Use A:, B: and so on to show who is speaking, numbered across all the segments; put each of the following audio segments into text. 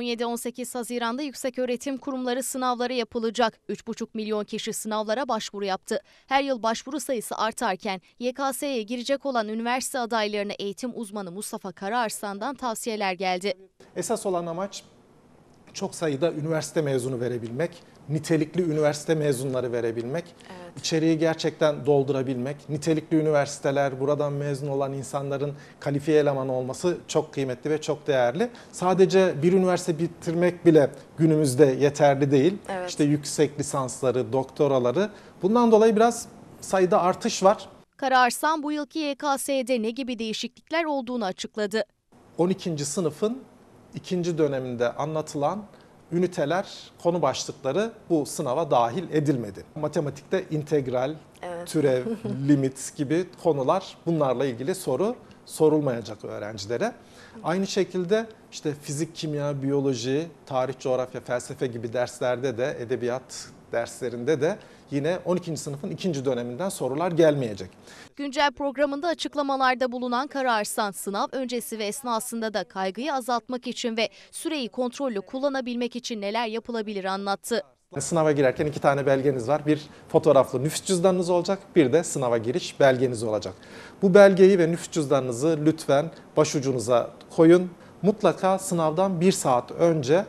A: 17-18 Haziran'da yükseköğretim kurumları sınavları yapılacak. 3,5 milyon kişi sınavlara başvuru yaptı. Her yıl başvuru sayısı artarken YKS'ye girecek olan üniversite adaylarına eğitim uzmanı Mustafa Karaarsan'dan tavsiyeler
B: geldi. Esas olan amaç çok sayıda üniversite mezunu verebilmek, nitelikli üniversite mezunları verebilmek, evet. içeriği gerçekten doldurabilmek, nitelikli üniversiteler, buradan mezun olan insanların kalifiye eleman olması çok kıymetli ve çok değerli. Sadece bir üniversite bitirmek bile günümüzde yeterli değil. Evet. İşte yüksek lisansları, doktoraları. Bundan dolayı biraz sayıda artış var.
A: Kararsan bu yılki YKS'de e ne gibi değişiklikler olduğunu açıkladı.
B: 12. sınıfın ikinci döneminde anlatılan üniteler, konu başlıkları bu sınava dahil edilmedi. Matematikte integral, evet. türev, limit gibi konular bunlarla ilgili soru sorulmayacak öğrencilere. Aynı şekilde işte fizik, kimya, biyoloji, tarih, coğrafya, felsefe gibi derslerde de edebiyat, derslerinde de yine 12. sınıfın ikinci döneminden sorular gelmeyecek.
A: Güncel programında açıklamalarda bulunan kararsan sınav öncesi ve esnasında da kaygıyı azaltmak için ve süreyi kontrollü kullanabilmek için neler yapılabilir anlattı.
B: Sınava girerken iki tane belgeniz var. Bir fotoğraflı nüfus cüzdanınız olacak, bir de sınava giriş belgeniz olacak. Bu belgeyi ve nüfus cüzdanınızı lütfen başucunuza koyun. Mutlaka sınavdan bir saat önce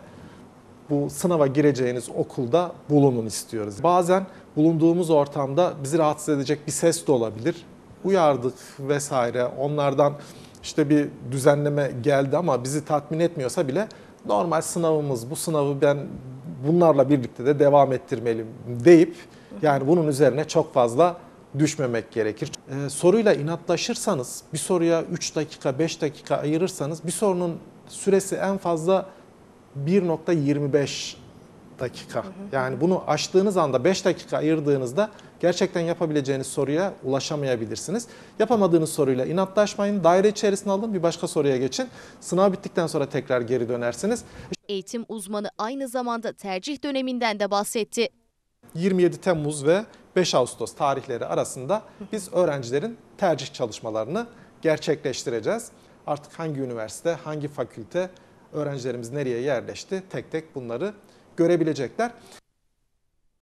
B: bu sınava gireceğiniz okulda bulunun istiyoruz. Bazen bulunduğumuz ortamda bizi rahatsız edecek bir ses de olabilir. Uyardık vesaire onlardan işte bir düzenleme geldi ama bizi tatmin etmiyorsa bile normal sınavımız bu sınavı ben bunlarla birlikte de devam ettirmeliyim deyip yani bunun üzerine çok fazla düşmemek gerekir. Ee, soruyla inatlaşırsanız bir soruya 3 dakika 5 dakika ayırırsanız bir sorunun süresi en fazla 1.25 dakika. Hı hı. Yani bunu açtığınız anda 5 dakika ayırdığınızda gerçekten yapabileceğiniz soruya ulaşamayabilirsiniz. Yapamadığınız soruyla inatlaşmayın, daire içerisine alın, bir başka soruya geçin. Sınav bittikten sonra tekrar geri dönersiniz.
A: Eğitim uzmanı aynı zamanda tercih döneminden de bahsetti.
B: 27 Temmuz ve 5 Ağustos tarihleri arasında biz öğrencilerin tercih çalışmalarını gerçekleştireceğiz. Artık hangi üniversite, hangi fakülte öğrencilerimiz nereye yerleşti tek tek bunları görebilecekler.